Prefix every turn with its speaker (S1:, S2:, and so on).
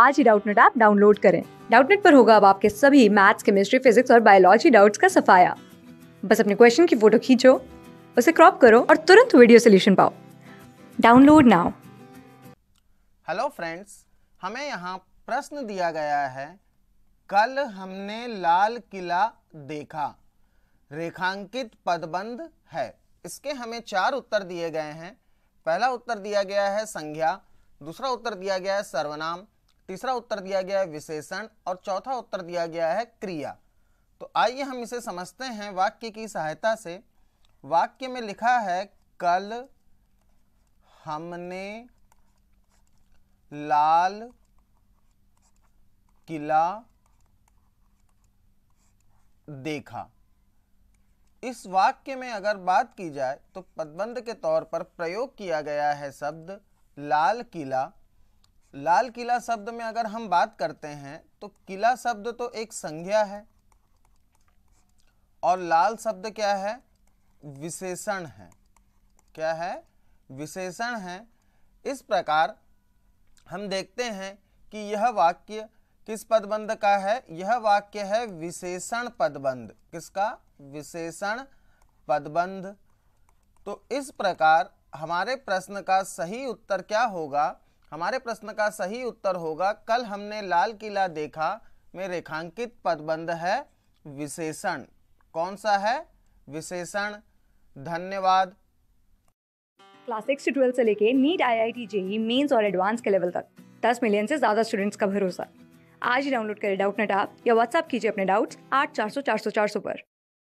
S1: आज ही Doubtnut app download करें डाउटनेट पर होगा अब आपके सभी मैथ्स केमिस्ट्री फिजिक्स और बायोलॉजी डाउट्स का सफाया बस अपने क्वेश्चन की फोटो खींचो उसे क्रॉप करो और तुरंत वीडियो सोल्यूशन पाओ डाउनलोड नाउ
S2: हेलो फ्रेंड्स हमें यहाँ प्रश्न दिया गया है कल हमने लाल किला देखा रेखांकित पदबंध है इसके हमें चार उत्तर दिए गए हैं पहला उत्तर दिया गया है संज्ञा दूसरा उत्तर दिया गया है सर्वनाम तीसरा उत्तर दिया गया है विशेषण और चौथा उत्तर दिया गया है क्रिया तो आइए हम इसे समझते हैं वाक्य की सहायता से वाक्य में लिखा है कल हमने लाल किला देखा इस वाक्य में अगर बात की जाए तो पदबंध के तौर पर प्रयोग किया गया है शब्द लाल किला लाल किला शब्द में अगर हम बात करते हैं तो किला शब्द तो एक संज्ञा है और लाल शब्द क्या है विशेषण है क्या है विशेषण है इस प्रकार हम देखते हैं कि यह वाक्य किस पदबंध का है यह वाक्य है विशेषण पदबंध किसका विशेषण पदबंध तो इस प्रकार हमारे प्रश्न का सही उत्तर क्या होगा हमारे प्रश्न का सही उत्तर होगा कल हमने लाल किला देखा में रेखांकित पदबंध है विशेषण कौन सा है विशेषण धन्यवाद
S1: क्लास सिक्स से ट्वेल्थ से लेके NEET I I T JEE mains और एडवांस के लेवल तक दस मिलियन से ज़्यादा स्टूडेंट्स का भरोसा आज ही डाउनलोड करें डाउट नेट आप या व्हाट्सअप कीजिए अपने डाउट्स आठ चार सौ चार सौ चार सौ पर